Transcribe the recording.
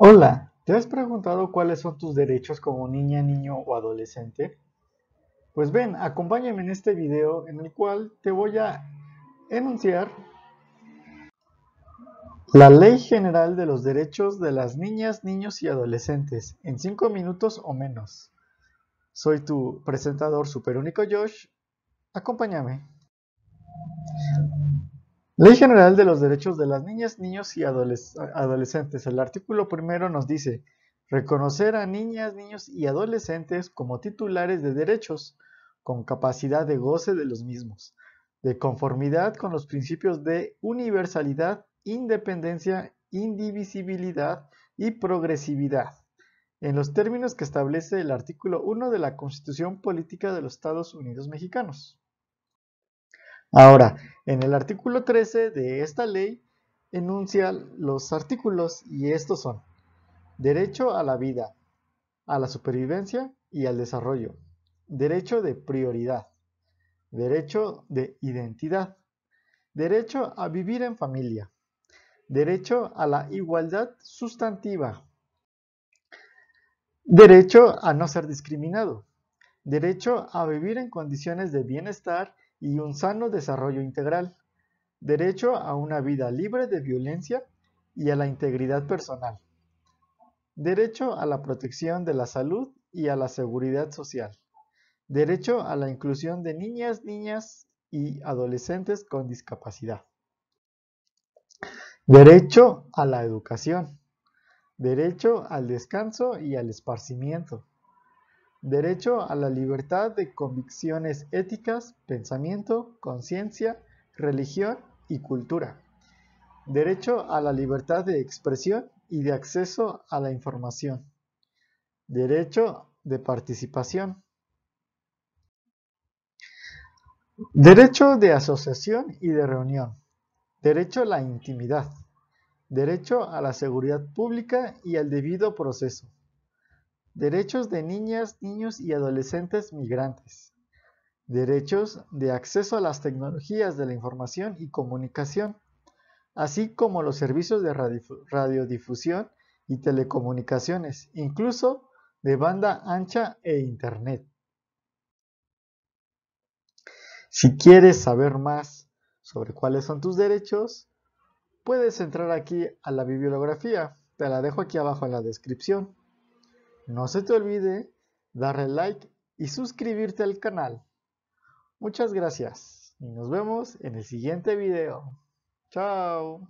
Hola, ¿te has preguntado cuáles son tus derechos como niña, niño o adolescente? Pues ven, acompáñame en este video en el cual te voy a enunciar la Ley General de los Derechos de las Niñas, Niños y Adolescentes en 5 minutos o menos. Soy tu presentador super único Josh. Acompáñame. Ley General de los Derechos de las Niñas, Niños y Adolescentes. El artículo primero nos dice, reconocer a niñas, niños y adolescentes como titulares de derechos con capacidad de goce de los mismos, de conformidad con los principios de universalidad, independencia, indivisibilidad y progresividad, en los términos que establece el artículo 1 de la Constitución Política de los Estados Unidos Mexicanos. Ahora, en el artículo 13 de esta ley enuncia los artículos y estos son derecho a la vida, a la supervivencia y al desarrollo, derecho de prioridad, derecho de identidad, derecho a vivir en familia, derecho a la igualdad sustantiva, derecho a no ser discriminado, derecho a vivir en condiciones de bienestar y un sano desarrollo integral, derecho a una vida libre de violencia y a la integridad personal, derecho a la protección de la salud y a la seguridad social, derecho a la inclusión de niñas, niñas y adolescentes con discapacidad, derecho a la educación, derecho al descanso y al esparcimiento, Derecho a la libertad de convicciones éticas, pensamiento, conciencia, religión y cultura. Derecho a la libertad de expresión y de acceso a la información. Derecho de participación. Derecho de asociación y de reunión. Derecho a la intimidad. Derecho a la seguridad pública y al debido proceso. Derechos de niñas, niños y adolescentes migrantes. Derechos de acceso a las tecnologías de la información y comunicación, así como los servicios de radiodifusión y telecomunicaciones, incluso de banda ancha e Internet. Si quieres saber más sobre cuáles son tus derechos, puedes entrar aquí a la bibliografía. Te la dejo aquí abajo en la descripción. No se te olvide darle like y suscribirte al canal. Muchas gracias y nos vemos en el siguiente video. Chao.